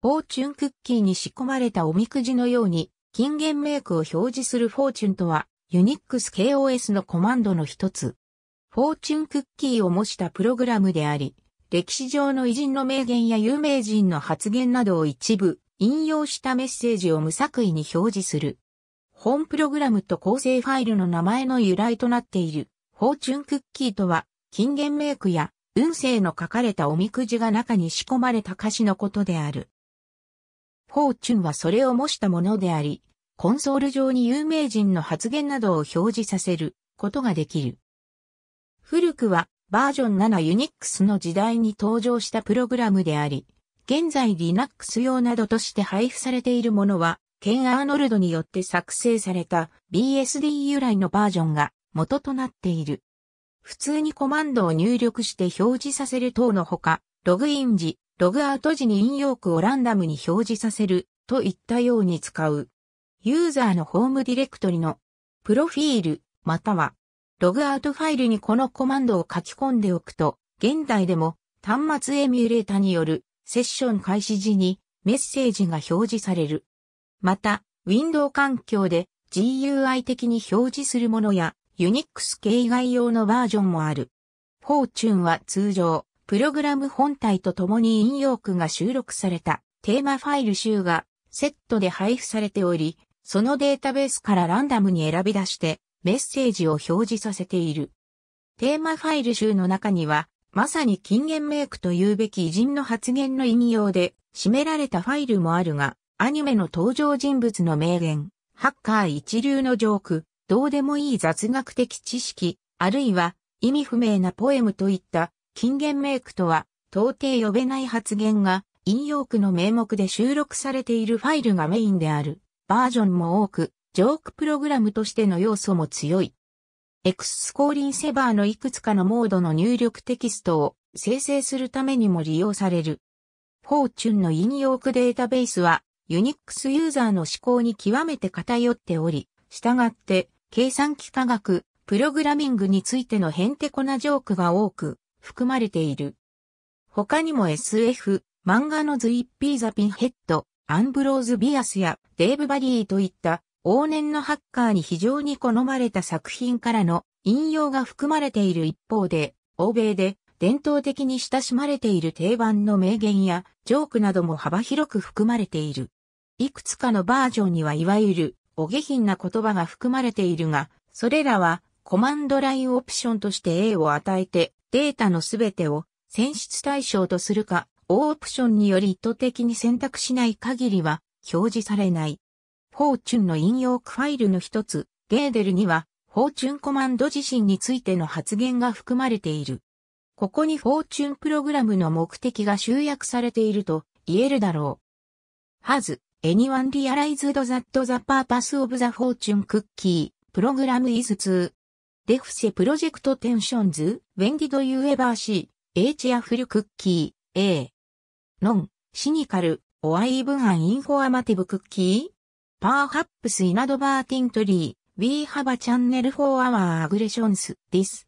フォーチュンクッキーに仕込まれたおみくじのように、金言メイクを表示するフォーチュンとは、ユニックス KOS のコマンドの一つ。フォーチュンクッキーを模したプログラムであり、歴史上の偉人の名言や有名人の発言などを一部、引用したメッセージを無作為に表示する。本プログラムと構成ファイルの名前の由来となっている、フォーチュンクッキーとは、金言メイクや運勢の書かれたおみくじが中に仕込まれた歌詞のことである。フォーチュンはそれを模したものであり、コンソール上に有名人の発言などを表示させることができる。古くはバージョン7ユニックスの時代に登場したプログラムであり、現在 Linux 用などとして配布されているものは、ケン・アーノルドによって作成された BSD 由来のバージョンが元となっている。普通にコマンドを入力して表示させる等のほか、ログイン時、ログアウト時に引用句をランダムに表示させるといったように使う。ユーザーのホームディレクトリのプロフィールまたはログアウトファイルにこのコマンドを書き込んでおくと現代でも端末エミュレータによるセッション開始時にメッセージが表示される。また、ウィンドウ環境で GUI 的に表示するものや Unix 系外用のバージョンもある。フォーチュンは通常プログラム本体と共に引用句が収録されたテーマファイル集がセットで配布されており、そのデータベースからランダムに選び出してメッセージを表示させている。テーマファイル集の中には、まさに禁言メイクというべき偉人の発言の引用で、締められたファイルもあるが、アニメの登場人物の名言、ハッカー一流のジョーク、どうでもいい雑学的知識、あるいは意味不明なポエムといった金言メイクとは、到底呼べない発言が、引用句の名目で収録されているファイルがメインである。バージョンも多く、ジョークプログラムとしての要素も強い。エクスコーリンセバーのいくつかのモードの入力テキストを生成するためにも利用される。フォーチュンの引用句データベースは、ユニックスユーザーの思考に極めて偏っており、従って、計算機科学、プログラミングについてのヘンテコなジョークが多く、含まれている。他にも SF、漫画のズイッピーザ・ピンヘッド、アンブローズ・ビアスやデーブ・バリーといった往年のハッカーに非常に好まれた作品からの引用が含まれている一方で、欧米で伝統的に親しまれている定番の名言やジョークなども幅広く含まれている。いくつかのバージョンにはいわゆるお下品な言葉が含まれているが、それらはコマンドラインオプションとして A を与えてデータのすべてを選出対象とするか、オープションにより意図的に選択しない限りは表示されない。フォーチュンの引用ファイルの一つ、ゲーデルには、フォーチュンコマンド自身についての発言が含まれている。ここにフォーチュンプログラムの目的が集約されていると言えるだろう。はず、anyone realized that the purpose of the fortune cookie program is to レフシェプロジェクトテンションズ、ウェンディド・ユーエバーシー、エイチアフル・クッキー、A。ノン、シニカル、オアイブンアン・インフォアマティブ・クッキー、パーハップス・イナド・バーティントリー、We have a channel for our aggressions, this.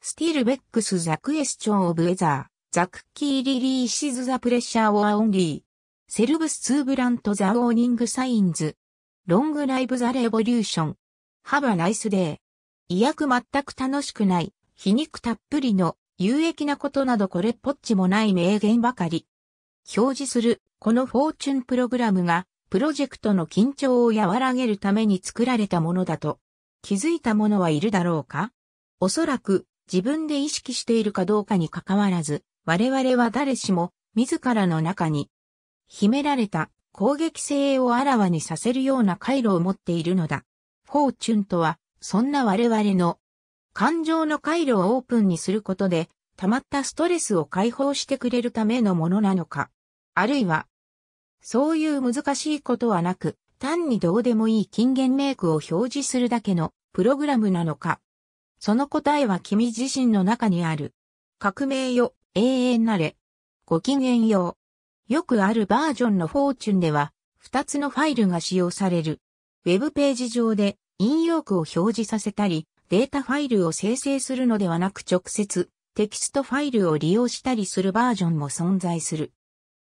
Still begs the question of whether, the cookie releases the pressure or only. Serves to blunt the warning signs. Long live the revolution. Have a nice day. 意訳全く楽しくない、皮肉たっぷりの、有益なことなどこれっぽっちもない名言ばかり。表示する、このフォーチュンプログラムが、プロジェクトの緊張を和らげるために作られたものだと、気づいた者はいるだろうかおそらく、自分で意識しているかどうかにかかわらず、我々は誰しも、自らの中に、秘められた攻撃性をあらわにさせるような回路を持っているのだ。フォーチュンとは、そんな我々の感情の回路をオープンにすることで、溜まったストレスを解放してくれるためのものなのか、あるいは、そういう難しいことはなく、単にどうでもいい金言メイクを表示するだけのプログラムなのか。その答えは君自身の中にある。革命よ、永遠なれ。ご機嫌よう。よくあるバージョンのフォーチュンでは、2つのファイルが使用される。ウェブページ上で引用句を表示させたり、データファイルを生成するのではなく直接テキストファイルを利用したりするバージョンも存在する。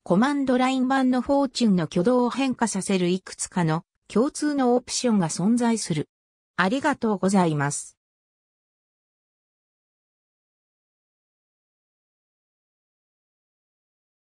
コマンドライン版のフォーチュンの挙動を変化させるいくつかの共通のオプションが存在する。ありがとうございます。